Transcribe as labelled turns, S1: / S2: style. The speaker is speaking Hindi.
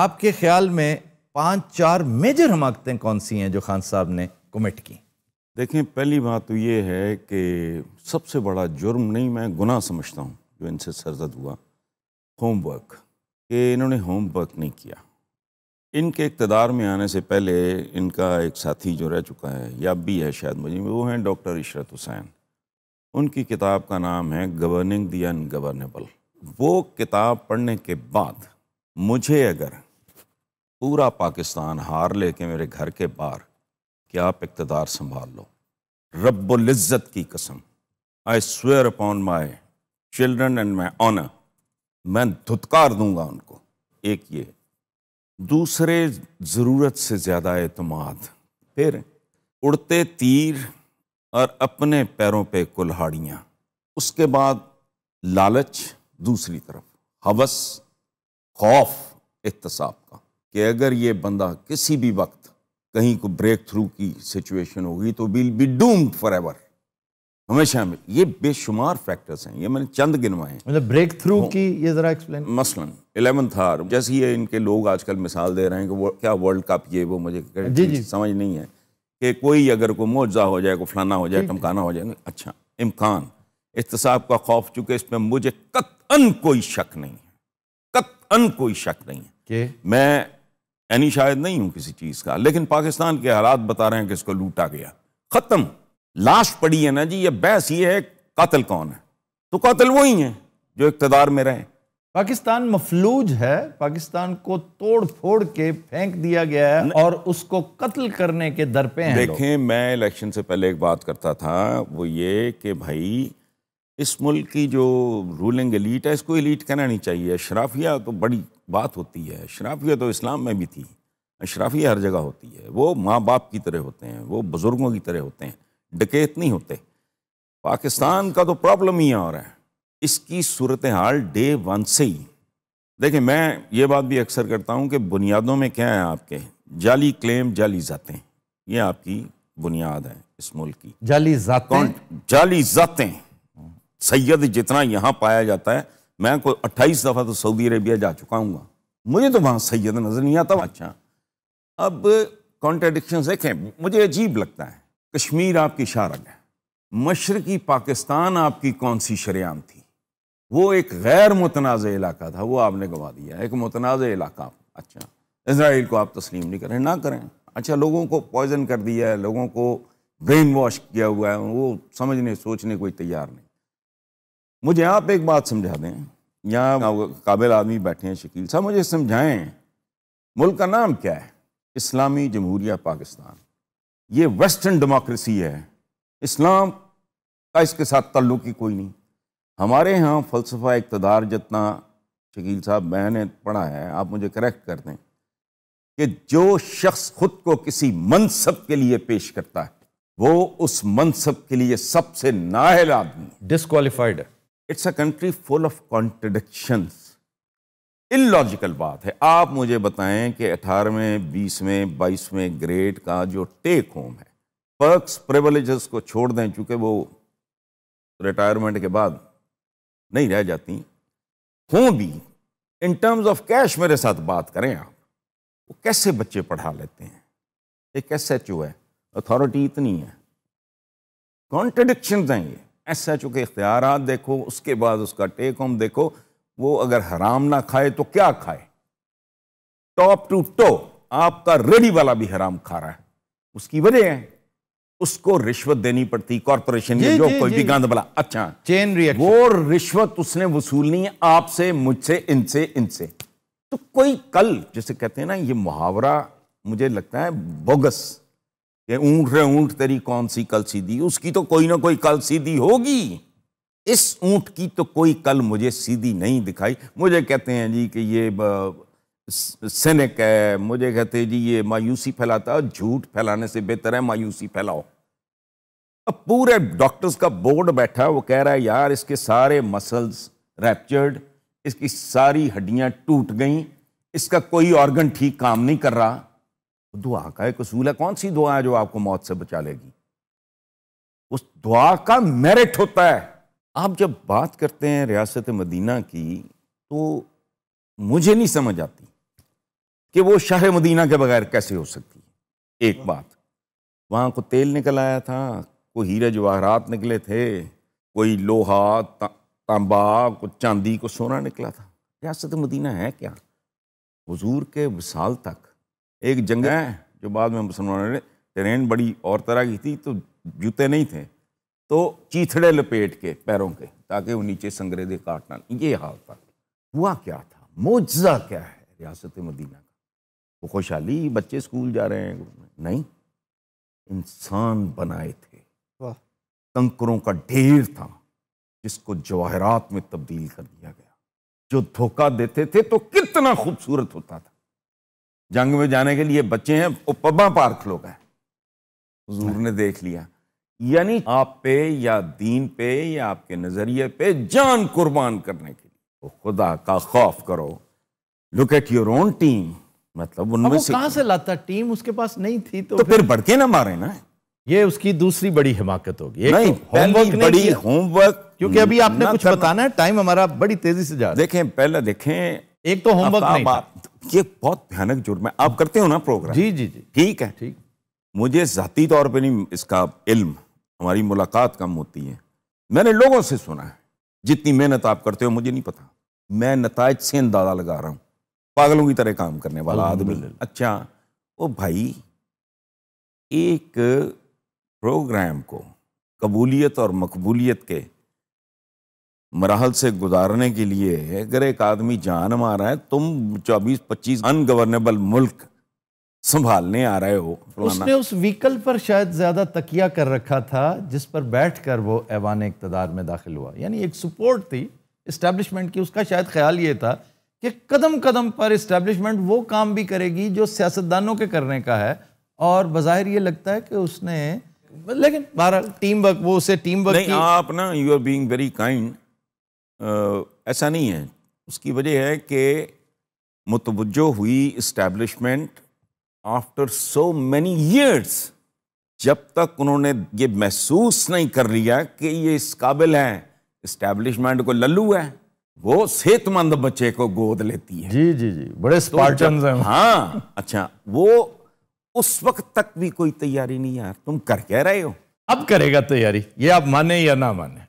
S1: आपके ख्याल में पांच चार मेजर हमाकतें कौन सी हैं जो खान साहब ने कमिट की देखें पहली बात तो ये है कि सबसे बड़ा जुर्म नहीं मैं गुनाह समझता हूँ जो इनसे सरजद हुआ होमवर्क कि इन्होंने होमवर्क नहीं किया इनके इकतदार में आने से पहले इनका एक साथी जो रह चुका है या भी है शायद मुझे वो हैं डॉक्टर इशरत हुसैन उनकी किताब का नाम है गवर्निंग दी अनगवर्नेबल वो किताब पढ़ने के बाद मुझे अगर पूरा पाकिस्तान हार लेके मेरे घर के बाहर क्या आप इकतदार संभाल लो रबुल्जत की कसम I swear upon my children and my honour मैं धुतकार दूंगा उनको एक ये दूसरे ज़रूरत से ज़्यादा एतम फिर उड़ते तीर और अपने पैरों पे कुल्हाड़ियाँ उसके बाद लालच दूसरी तरफ हवस खौफ एहतसाब का कि अगर ये बंदा किसी भी वक्त कहीं को ब्रेक थ्रू की सिचुएशन होगी तो will be doomed forever हमेशा में ये बेशुमार फैक्टर्स हैं ये मैंने चंद गिनवाए हैं मतलब ब्रेक थ्रू की ये ज़रा एक्सप्लेन मसलन इलेवन थार जैसे ये इनके लोग आजकल मिसाल दे रहे हैं कि वो क्या वर्ल्ड कप ये वो मुझे जी जी समझ नहीं है कि कोई अगर कोई मुआवजा हो जाए कोई फलाना हो जाए टमकाना हो जाए अच्छा इम्कान इसतसाब का खौफ चूंकि इसमें मुझे कतअन कोई शक नहीं है कतअन कोई शक नहीं है मैं यानी शायद नहीं हूं किसी चीज़ का लेकिन पाकिस्तान के हालात बता रहे हैं कि इसको लूटा गया ख़त्म लाश पड़ी है ना जी ये बहस ये है कातल कौन है तो कातल वही है जो इकतदार में रहे पाकिस्तान मफलूज है पाकिस्तान को तोड़ फोड़ के फेंक दिया गया है और उसको कत्ल करने के दर पे हैं देखें मैं इलेक्शन से पहले एक बात करता था वो ये कि भाई इस मुल्क की जो रूलिंग एलीट है इसको एलीट कहना नहीं चाहिए अशराफिया तो बड़ी बात होती है अशराफिया तो इस्लाम में भी थी अशराफिया हर जगह होती है वो माँ बाप की तरह होते हैं वो बुज़ुर्गों की तरह होते हैं डकेत नहीं होते पाकिस्तान का तो प्रॉब्लम ही और है इसकी सूरत हाल डे वन से ही देखिए मैं ये बात भी अक्सर करता हूँ कि बुनियादों में क्या है आपके जाली क्लेम जाली जातें ये आपकी बुनियाद है इस मुल्क की जाली जातें जाली जातें सैयद जितना यहाँ पाया जाता है मैं कोई अट्ठाईस दफ़ा तो सऊदी अरेबिया जा चुका हूँ मुझे तो वहाँ सैयद नज़र नहीं आता अच्छा अब कॉन्ट्रेडिक्शन देखें मुझे अजीब लगता है कश्मीर आपकी शारग है मशरकी पाकिस्तान आपकी कौन सी शरेआम थी वो एक गैर मुतनाज़ इलाका था वो आपने गवा दिया एक मुतनाज़ इलाका अच्छा इसराइल को आप तस्लीम नहीं करें ना करें अच्छा लोगों को पॉइजन कर दिया है लोगों को ब्रेन वॉश किया हुआ है वो समझने सोचने कोई तैयार नहीं मुझे आप एक बात समझा दें यहाँ काबिल आदमी बैठे हैं शकील साहब मुझे समझाएं मुल्क का नाम क्या है इस्लामी जमहूरिया पाकिस्तान ये वेस्टर्न डेमोक्रेसी है इस्लाम का इसके साथ तल्लुक ही कोई नहीं हमारे यहाँ फ़लसफ़ा इकतदार जितना शकील साहब मैंने पढ़ा है आप मुझे करेक्ट कर दें कि जो शख्स खुद को किसी मनसब के लिए पेश करता है वो उस मनसब के लिए सबसे नाहल आदमी डिसक्वालिफाइड है it's a country full of contradictions illogical बात है आप मुझे बताएं कि अठारहवें बीसवें बाईसवें ग्रेड का जो टेक होम है पर्क्स प्रिवलेजेस को छोड़ दें चूंकि वो रिटायरमेंट के बाद नहीं रह जाती हों भी इन टर्म्स ऑफ कैश मेरे साथ बात करें आप वो कैसे बच्चे पढ़ा लेते हैं एक एस एच ओ है अथॉरिटी इतनी है कॉन्ट्रडिक्शन हैं ये एस एच ओ के इख्तियार देखो उसके बाद उसका टेक होम देखो वो अगर हराम ना खाए तो क्या खाए टॉप टू टो आपका रेडी वाला भी हराम खा रहा है उसकी वजह है उसको रिश्वत देनी पड़ती कॉरपोरेशन जो जी, कोई भी गंद बला अच्छा चेन रिएक्शन वो रिश्वत उसने वसूलनी है आपसे मुझसे इनसे इनसे तो कोई कल जिसे कहते हैं ना ये मुहावरा मुझे लगता है बोगस कि ऊँट रे ऊंट तेरी कौन सी कल सीधी उसकी तो कोई ना कोई कल सीधी होगी इस ऊँट की तो कोई कल मुझे सीधी नहीं दिखाई मुझे कहते हैं जी कि ये सैनिक है मुझे कहते हैं जी ये मायूसी फैलाता है झूठ फैलाने से बेहतर है मायूसी फैलाओ अब पूरे डॉक्टर्स का बोर्ड बैठा वो कह रहा है यार इसके सारे मसल्स रैप्चर्ड इसकी सारी हड्डियाँ टूट गई इसका कोई ऑर्गन ठीक काम नहीं कर रहा दुआ का एक असूल है कौन सी दुआ है जो आपको मौत से बचा लेगी उस दुआ का मेरिट होता है आप जब बात करते हैं रियासत मदीना की तो मुझे नहीं समझ आती कि वो शहर मदीना के बगैर कैसे हो सकती है एक बात वहाँ को तेल निकल आया था कोई हीरे जवाहरात निकले थे कोई लोहा तांबा को चांदी को सोना निकला था रियासत मदीना है क्या हुजूर के विशाल तक एक जंग है जो बाद में मुसलमानों ने ट्रेन बड़ी और तरह की थी तो जूते नहीं थे तो चीथड़े लपेट के पैरों के ताकि वो नीचे संग्रेदे काटना ये हाल था हुआ क्या था मुआजा क्या है रियासत मदीना का वो खुशहाली बच्चे स्कूल जा रहे हैं नहीं इंसान बनाए थे कंकरों का ढेर था जिसको जवाहरात में तब्दील कर दिया गया जो धोखा देते थे तो कितना खूबसूरत होता था जंग में जाने के लिए बच्चे हैं वो पब्बा पार्क लोग हैं हजूर ने देख लिया यानी आप पे या दीन पे या आपके नज़रिए पे जान कुर्बान करने के लिए तो खुदा का खौफ करो look at your own team मतलब उनमें से कहां से लाता टीम उसके पास नहीं थी तो, तो फिर, फिर बढ़के ना मारे ना ये उसकी दूसरी बड़ी हिमाकत होगी नहीं तो होमवर्क बड़ी होमवर्क क्योंकि अभी आपने कुछ बताना है टाइम हमारा बड़ी तेजी से जा रहा है देखें पहले देखें एक तो होमवर्क नहीं ये बहुत भयानक जुर्म है आप करते हो ना प्रोग्राम जी जी जी ठीक है ठीक मुझे ज़ाती तौर पे नहीं इसका इल्म हमारी मुलाकात कम होती है मैंने लोगों से सुना है जितनी मेहनत आप करते हो मुझे नहीं पता मैं नतज से अंदाजा लगा रहा हूँ पागलों की तरह काम करने वाला आदमी अच्छा ओ भाई एक प्रोग्राम को कबूलियत और मकबूलियत के मराहल से गुजारने के लिए अगर एक आदमी जान मारा है तुम 24-25 अनगवर्नेबल मुल्क संभालने आ रहे हो उसने उस व्हीकल पर शायद ज्यादा तकिया कर रखा था जिस पर बैठकर वो ऐवान इकतदार में दाखिल हुआ यानी एक सपोर्ट थी इस्टेब्लिशमेंट की उसका शायद ख्याल ये था कि कदम कदम पर इस्टेब्लिशमेंट वो काम भी करेगी जो सियासतदानों के करने का है और बाहिर ये लगता है कि उसने लेकिन बहरहाल टीम वर्क वो उसे टीम वर्क नहीं आप ना you are being very kind ऐसा नहीं है उसकी वजह है कि मुतवजो हुई establishment after so many years जब तक उन्होंने ये महसूस नहीं कर लिया कि ये इस काबिल हैं इस्टेब्लिशमेंट को लल्लू है वो सेहतमंद बच्चे को गोद लेती है जी जी जी बड़े स्पार्टन तो हैं हाँ अच्छा वो उस वक्त तक भी कोई तैयारी नहीं यार तुम कर कह रहे हो अब करेगा तैयारी ये आप माने या ना माने